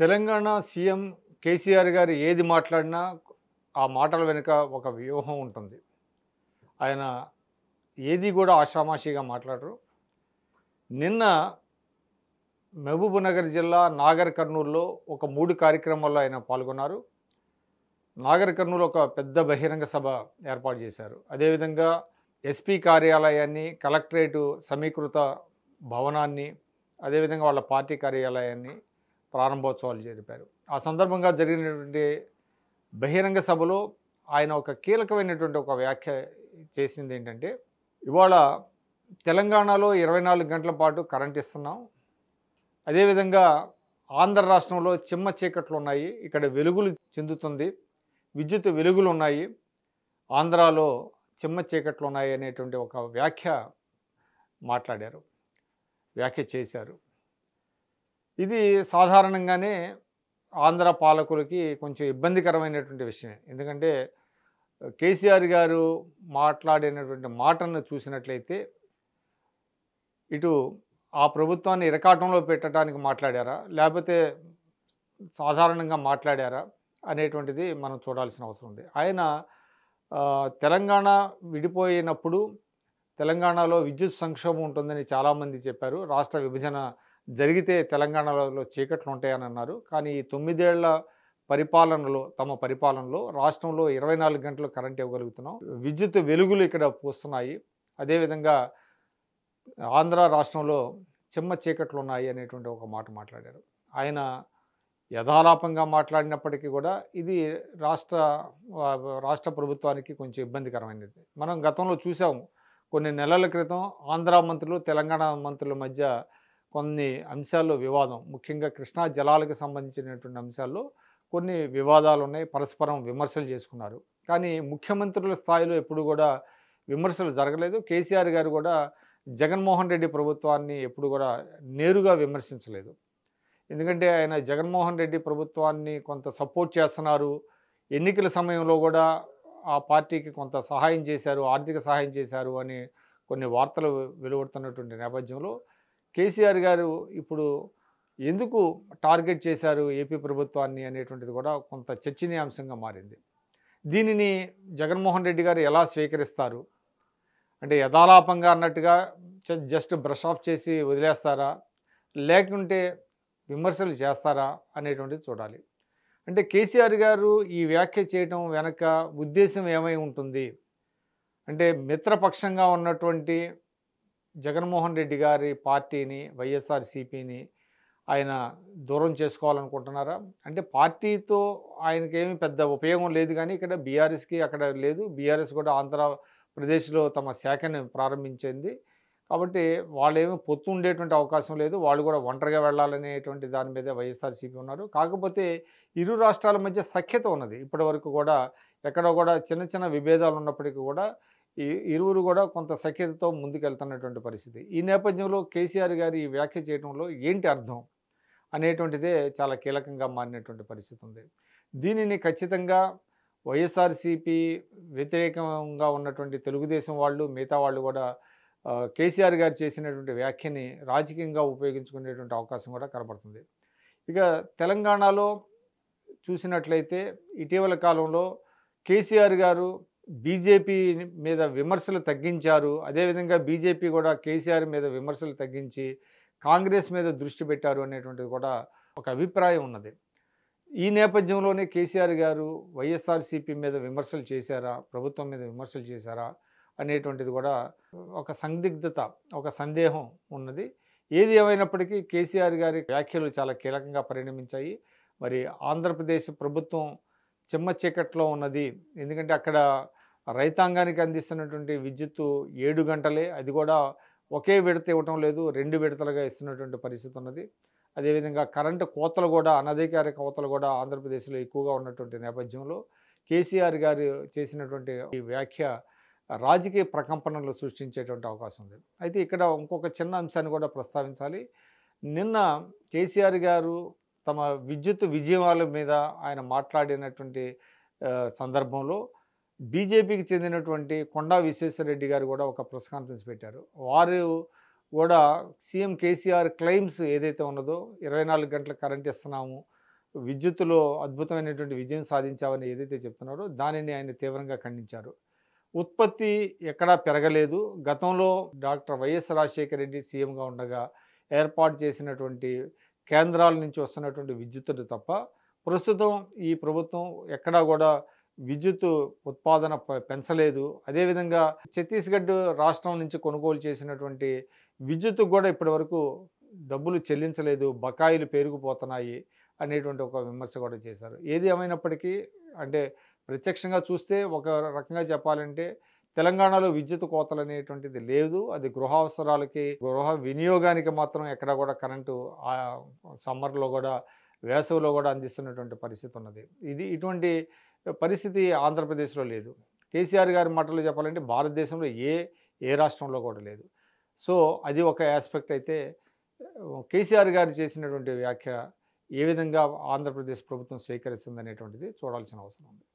Telangana CM KCR గారు ఏది మాట్లాడినా ఆ మాటల వెనుక ఒక వ్యూహం ఉంటుంది ఆయన ఏది కూడా ఆషామాషిగా మాట్లాడరు నిన్న మహబూబ్నగర్ జిల్లా నాగర్ కర్నూలులో ఒక మూడు కార్యక్రమాల్లో ఆయన పాల్గొన్నారు నాగర్ కర్నూలు ఒక పెద్ద బహిరంగ సభ ఏర్పాటు చేశారు అదేవిధంగా ఎస్పీ కార్యాలయాన్ని కలెక్టరేటు సమీకృత భవనాన్ని అదేవిధంగా వాళ్ళ పార్టీ కార్యాలయాన్ని ప్రారంభోత్సవాలు జరిపారు ఆ సందర్భంగా జరిగినటువంటి బహిరంగ సభలో ఆయన ఒక కీలకమైనటువంటి ఒక వ్యాఖ్య చేసింది ఏంటంటే ఇవాళ తెలంగాణలో ఇరవై నాలుగు గంటల పాటు కరెంట్ ఇస్తున్నాం అదేవిధంగా ఆంధ్ర రాష్ట్రంలో చిమ్మ చీకట్లు ఉన్నాయి ఇక్కడ వెలుగులు చెందుతుంది విద్యుత్ వెలుగులు ఉన్నాయి ఆంధ్రాలో చిమ్మ చీకట్లు ఉన్నాయి అనేటువంటి ఒక వ్యాఖ్య మాట్లాడారు వ్యాఖ్య చేశారు ఇది సాధారణంగానే ఆంధ్ర పాలకులకి కొంచెం ఇబ్బందికరమైనటువంటి విషయమే ఎందుకంటే కేసీఆర్ గారు మాట్లాడినటువంటి మాటను చూసినట్లయితే ఇటు ఆ ప్రభుత్వాన్ని ఇరకాటంలో పెట్టడానికి మాట్లాడారా లేకపోతే సాధారణంగా మాట్లాడారా అనేటువంటిది మనం చూడాల్సిన అవసరం ఉంది ఆయన తెలంగాణ విడిపోయినప్పుడు తెలంగాణలో విద్యుత్ సంక్షోభం ఉంటుందని చాలామంది చెప్పారు రాష్ట్ర విభజన జరిగితే తెలంగాణలో చీకట్లు ఉంటాయని అన్నారు కానీ ఈ తొమ్మిదేళ్ల పరిపాలనలో తమ పరిపాలనలో రాష్ట్రంలో ఇరవై నాలుగు గంటలు కరెంట్ ఇవ్వగలుగుతున్నాం విద్యుత్ వెలుగులు ఇక్కడ పూస్తున్నాయి అదేవిధంగా ఆంధ్ర రాష్ట్రంలో చిమ్మ చీకట్లు ఉన్నాయి అనేటువంటి ఒక మాట మాట్లాడారు ఆయన యథాలాపంగా మాట్లాడినప్పటికీ కూడా ఇది రాష్ట్ర రాష్ట్ర ప్రభుత్వానికి కొంచెం ఇబ్బందికరమైనది మనం గతంలో చూసాము కొన్ని నెలల క్రితం ఆంధ్ర మంత్రులు తెలంగాణ మంత్రుల మధ్య కొన్ని అంశాల్లో వివాదం ముఖ్యంగా కృష్ణా జలాలకు సంబంధించినటువంటి అంశాల్లో కొన్ని వివాదాలు ఉన్నాయి పరస్పరం విమర్శలు చేసుకున్నారు కానీ ముఖ్యమంత్రుల స్థాయిలో ఎప్పుడు కూడా విమర్శలు జరగలేదు కేసీఆర్ గారు కూడా జగన్మోహన్ రెడ్డి ప్రభుత్వాన్ని ఎప్పుడు కూడా నేరుగా విమర్శించలేదు ఎందుకంటే ఆయన జగన్మోహన్ రెడ్డి ప్రభుత్వాన్ని కొంత సపోర్ట్ చేస్తున్నారు ఎన్నికల సమయంలో కూడా ఆ పార్టీకి కొంత సహాయం చేశారు ఆర్థిక సహాయం చేశారు అని కొన్ని వార్తలు వెలువడుతున్నటువంటి నేపథ్యంలో కేసీఆర్ గారు ఇప్పుడు ఎందుకు టార్గెట్ చేశారు ఏపీ ప్రభుత్వాన్ని అనేటువంటిది కూడా కొంత చర్చనీయాంశంగా మారింది దీనిని జగన్మోహన్ రెడ్డి గారు ఎలా స్వీకరిస్తారు అంటే యథాలాపంగా అన్నట్టుగా జస్ట్ బ్రష్ ఆఫ్ చేసి వదిలేస్తారా లేకుంటే విమర్శలు చేస్తారా అనేటువంటిది చూడాలి అంటే కేసీఆర్ గారు ఈ వ్యాఖ్య చేయడం వెనక ఉద్దేశం ఏమై ఉంటుంది అంటే మిత్రపక్షంగా ఉన్నటువంటి జగన్మోహన్ రెడ్డి గారి పార్టీని వైఎస్ఆర్సీపీని ఆయన దూరం చేసుకోవాలనుకుంటున్నారా అంటే పార్టీతో ఆయనకేమి పెద్ద ఉపయోగం లేదు కానీ ఇక్కడ బీఆర్ఎస్కి అక్కడ లేదు బీఆర్ఎస్ కూడా ఆంధ్రప్రదేశ్లో తమ శాఖను ప్రారంభించింది కాబట్టి వాళ్ళేమీ పొత్తు ఉండేటువంటి అవకాశం లేదు వాళ్ళు కూడా ఒంటరిగా వెళ్ళాలనేటువంటి దాని మీద వైఎస్ఆర్సీపీ ఉన్నారు కాకపోతే ఇరు రాష్ట్రాల మధ్య సఖ్యత ఉన్నది ఇప్పటి కూడా ఎక్కడో కూడా చిన్న చిన్న విభేదాలు ఉన్నప్పటికీ కూడా ఈ ఇరువురు కూడా కొంత సఖ్యతతో ముందుకెళ్తున్నటువంటి పరిస్థితి ఈ నేపథ్యంలో కేసీఆర్ గారి ఈ వ్యాఖ్య చేయడంలో ఏంటి అర్థం అనేటువంటిదే చాలా కీలకంగా మారినటువంటి పరిస్థితి ఉంది దీనిని ఖచ్చితంగా వైఎస్ఆర్సీపీ వ్యతిరేకంగా ఉన్నటువంటి తెలుగుదేశం వాళ్ళు మిగతా వాళ్ళు కూడా కేసీఆర్ గారు చేసినటువంటి వ్యాఖ్యని రాజకీయంగా ఉపయోగించుకునేటువంటి అవకాశం కూడా కనబడుతుంది ఇక తెలంగాణలో చూసినట్లయితే ఇటీవల కాలంలో కేసీఆర్ గారు బీజేపీ మీద విమర్శలు తగ్గించారు అదేవిధంగా బీజేపీ కూడా కేసీఆర్ మీద విమర్శలు తగ్గించి కాంగ్రెస్ మీద దృష్టి పెట్టారు అనేటువంటిది కూడా ఒక అభిప్రాయం ఉన్నది ఈ నేపథ్యంలోనే కేసీఆర్ గారు వైఎస్ఆర్సీపీ మీద విమర్శలు చేశారా ప్రభుత్వం మీద విమర్శలు చేశారా అనేటువంటిది కూడా ఒక సందిగ్ధత ఒక సందేహం ఉన్నది ఏది ఏమైనప్పటికీ కేసీఆర్ గారి వ్యాఖ్యలు చాలా కీలకంగా పరిణమించాయి మరి ఆంధ్రప్రదేశ్ ప్రభుత్వం చిమ్మ చీకట్లో ఉన్నది ఎందుకంటే అక్కడ రైతాంగానికి అందిస్తున్నటువంటి విద్యుత్తు ఏడు గంటలే అది కూడా ఒకే విడత ఇవ్వటం లేదు రెండు విడతలుగా ఇస్తున్నటువంటి పరిస్థితి ఉన్నది అదేవిధంగా కరెంటు కోతలు కూడా అనధికార కోతలు కూడా ఆంధ్రప్రదేశ్లో ఎక్కువగా ఉన్నటువంటి నేపథ్యంలో కేసీఆర్ గారు చేసినటువంటి ఈ వ్యాఖ్య రాజకీయ ప్రకంపనలు సృష్టించేటువంటి అవకాశం ఉంది అయితే ఇక్కడ ఇంకొక చిన్న అంశాన్ని కూడా ప్రస్తావించాలి నిన్న కేసీఆర్ గారు తమ విద్యుత్ విజయవాళ్ళ మీద ఆయన మాట్లాడినటువంటి సందర్భంలో బీజేపీకి చెందినటువంటి కొండా విశ్వేశ్వరరెడ్డి గారు కూడా ఒక ప్రెస్ కాన్ఫరెన్స్ పెట్టారు వారు కూడా సీఎం కేసీఆర్ క్లెయిమ్స్ ఏదైతే ఉన్నదో ఇరవై నాలుగు గంటల కరెంట్ ఇస్తున్నాము విద్యుత్తులో అద్భుతమైనటువంటి విజయం సాధించామని ఏదైతే చెప్తున్నారో దానిని ఆయన తీవ్రంగా ఖండించారు ఉత్పత్తి ఎక్కడా పెరగలేదు గతంలో డాక్టర్ వైఎస్ రాజశేఖర రెడ్డి సీఎంగా ఉండగా ఏర్పాటు చేసినటువంటి కేంద్రాల నుంచి వస్తున్నటువంటి విద్యుత్తుని తప్ప ప్రస్తుతం ఈ ప్రభుత్వం ఎక్కడా కూడా విద్యుత్ ఉత్పాదన పెంచలేదు అదేవిధంగా ఛత్తీస్గఢ్ రాష్ట్రం నుంచి కొనుగోలు చేసినటువంటి విద్యుత్ కూడా ఇప్పటి వరకు డబ్బులు చెల్లించలేదు బకాయిలు పేరుకుపోతున్నాయి అనేటువంటి ఒక విమర్శ కూడా చేశారు ఏది ఏమైనప్పటికీ అంటే ప్రత్యక్షంగా చూస్తే ఒక రకంగా చెప్పాలంటే తెలంగాణలో విద్యుత్ కోతలు అనేటువంటిది లేదు అది గృహ అవసరాలకి గృహ వినియోగానికి మాత్రం ఎక్కడ కూడా కరెంటు సమ్మర్లో కూడా వేసవిలో కూడా అందిస్తున్నటువంటి పరిస్థితి ఉన్నది ఇది ఇటువంటి పరిస్థితి ఆంధ్రప్రదేశ్లో లేదు కేసీఆర్ గారి మాటలు చెప్పాలంటే భారతదేశంలో ఏ ఏ రాష్ట్రంలో కూడా లేదు సో అది ఒక ఆస్పెక్ట్ అయితే కేసీఆర్ గారు చేసినటువంటి వ్యాఖ్య ఏ విధంగా ఆంధ్రప్రదేశ్ ప్రభుత్వం స్వీకరిస్తుంది అనేటువంటిది చూడాల్సిన అవసరం ఉంది